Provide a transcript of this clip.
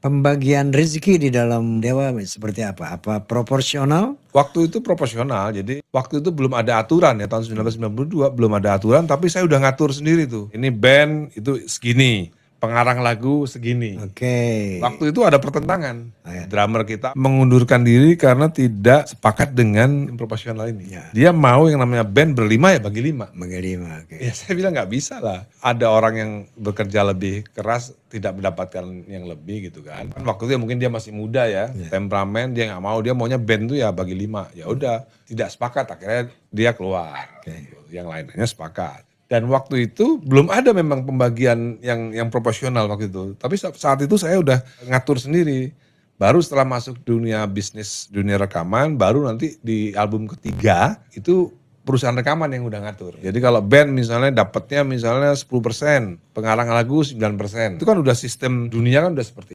pembagian rezeki di dalam dewa seperti apa? Apa proporsional? Waktu itu proporsional, jadi waktu itu belum ada aturan ya tahun 1992 belum ada aturan, tapi saya udah ngatur sendiri tuh. Ini band itu segini, pengarang lagu segini. Oke. Okay. Waktu itu ada pertentangan. Oh, ya. Drummer kita mengundurkan diri karena tidak sepakat dengan profesional ini. Ya. Dia mau yang namanya band berlima ya bagi lima. Bagi lima. Okay. Ya saya bilang nggak bisa lah. Ada orang yang bekerja lebih keras tidak mendapatkan yang lebih gitu kan. Hmm. waktu itu ya mungkin dia masih muda ya, ya. temperamen dia nggak mau dia maunya band tuh ya bagi lima. Ya udah tidak sepakat akhirnya dia keluar. Okay. Yang lainnya sepakat dan waktu itu belum ada memang pembagian yang yang proporsional waktu itu tapi saat itu saya udah ngatur sendiri baru setelah masuk dunia bisnis dunia rekaman baru nanti di album ketiga itu perusahaan rekaman yang udah ngatur jadi kalau band misalnya dapatnya misalnya 10% pengarang lagu 9% itu kan udah sistem dunia kan udah seperti